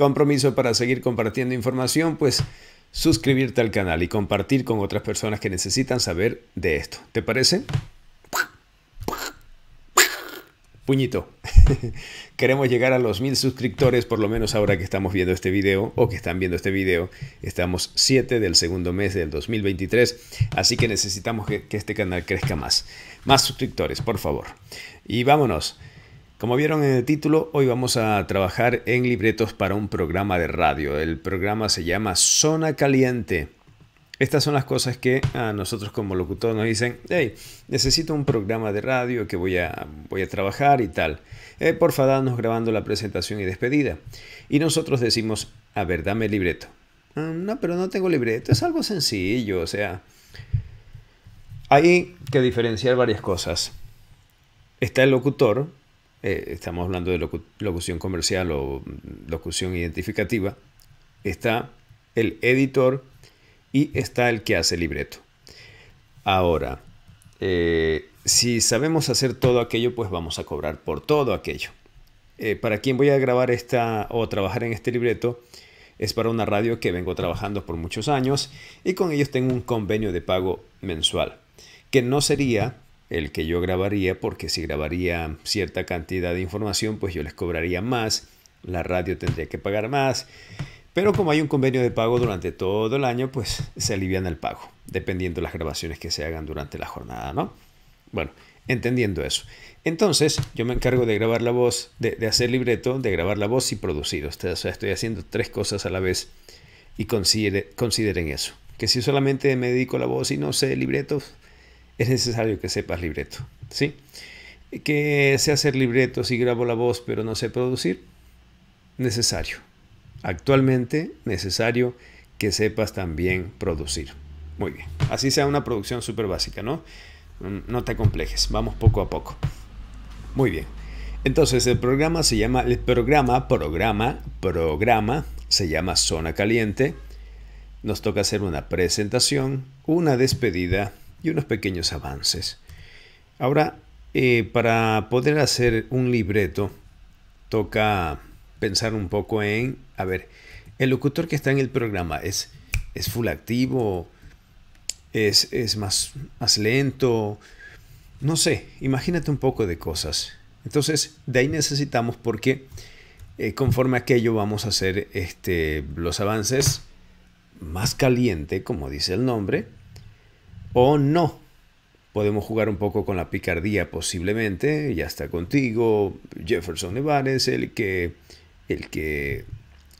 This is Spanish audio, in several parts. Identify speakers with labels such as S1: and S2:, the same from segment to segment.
S1: compromiso para seguir compartiendo información, pues suscribirte al canal y compartir con otras personas que necesitan saber de esto. ¿Te parece? Puñito. Queremos llegar a los mil suscriptores, por lo menos ahora que estamos viendo este video o que están viendo este video. Estamos 7 del segundo mes del 2023, así que necesitamos que este canal crezca más. Más suscriptores, por favor. Y vámonos. Como vieron en el título, hoy vamos a trabajar en libretos para un programa de radio. El programa se llama Zona Caliente. Estas son las cosas que a nosotros como locutores nos dicen, hey, necesito un programa de radio que voy a, voy a trabajar y tal. Eh, porfa, danos grabando la presentación y despedida. Y nosotros decimos, a ver, dame el libreto. Mm, no, pero no tengo libreto, es algo sencillo, o sea... Hay que diferenciar varias cosas. Está el locutor, eh, estamos hablando de locución comercial o locución identificativa, está el editor y está el que hace libreto. Ahora, eh, si sabemos hacer todo aquello, pues vamos a cobrar por todo aquello. Eh, para quien voy a grabar esta o trabajar en este libreto, es para una radio que vengo trabajando por muchos años y con ellos tengo un convenio de pago mensual, que no sería el que yo grabaría, porque si grabaría cierta cantidad de información, pues yo les cobraría más, la radio tendría que pagar más, pero como hay un convenio de pago durante todo el año, pues se alivian el pago, dependiendo las grabaciones que se hagan durante la jornada, ¿no? Bueno, entendiendo eso. Entonces, yo me encargo de grabar la voz, de, hacer libreto, de grabar la voz y producir. O sea, estoy haciendo tres cosas a la vez y considere, consideren eso. Que si solamente me dedico a la voz y no sé libretos, es necesario que sepas libreto, ¿sí? Que sé hacer libreto. y grabo la voz, pero no sé producir, necesario. Actualmente, necesario que sepas también producir. Muy bien. Así sea una producción súper básica, ¿no? Mm, no te complejes, vamos poco a poco. Muy bien. Entonces, el programa se llama, el programa, programa, programa, se llama Zona Caliente. Nos toca hacer una presentación, una despedida y unos pequeños avances. Ahora, eh, para poder hacer un libreto, toca pensar un poco en, a ver, el locutor que está en el programa es, es full activo, es, es más, más lento, no sé, imagínate un poco de cosas. Entonces, de ahí necesitamos porque eh, conforme a aquello vamos a hacer este, los avances más caliente, como dice el nombre, o no. Podemos jugar un poco con la picardía posiblemente, ya está contigo, Jefferson nevarez el que, el que,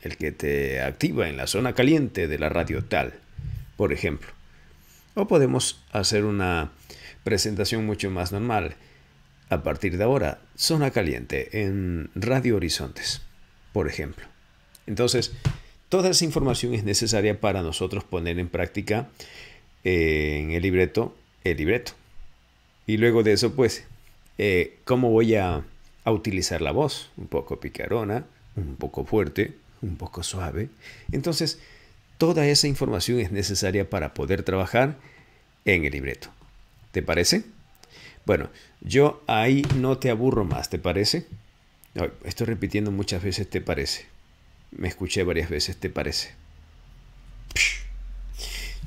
S1: el que te activa en la zona caliente de la radio tal, por ejemplo. O podemos hacer una presentación mucho más normal. A partir de ahora, zona caliente en Radio Horizontes, por ejemplo. Entonces, toda esa información es necesaria para nosotros poner en práctica en el libreto el libreto. Y luego de eso, pues, eh, ¿cómo voy a, utilizar la voz? Un poco picarona, un poco fuerte, un poco suave. Entonces, toda esa información es necesaria para poder trabajar en el libreto. ¿Te parece? Bueno, yo ahí no te aburro más, ¿te parece? estoy repitiendo muchas veces, ¿te parece? Me escuché varias veces, ¿te parece?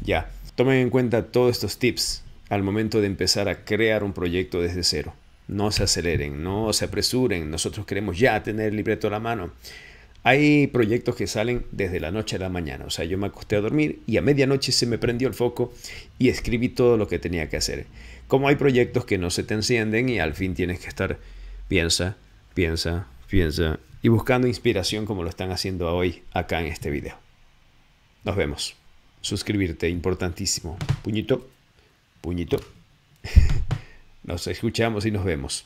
S1: Ya. Tomen en cuenta todos estos tips al momento de empezar a crear un proyecto desde cero. No se aceleren, no se apresuren. Nosotros queremos ya tener el libreto a la mano. Hay proyectos que salen desde la noche a la mañana. O sea, yo me acosté a dormir y a medianoche se me prendió el foco y escribí todo lo que tenía que hacer. Como hay proyectos que no se te encienden y al fin tienes que estar, piensa, piensa, piensa y buscando inspiración como lo están haciendo hoy acá en este video. Nos vemos suscribirte, importantísimo. Puñito, puñito. Nos escuchamos y nos vemos.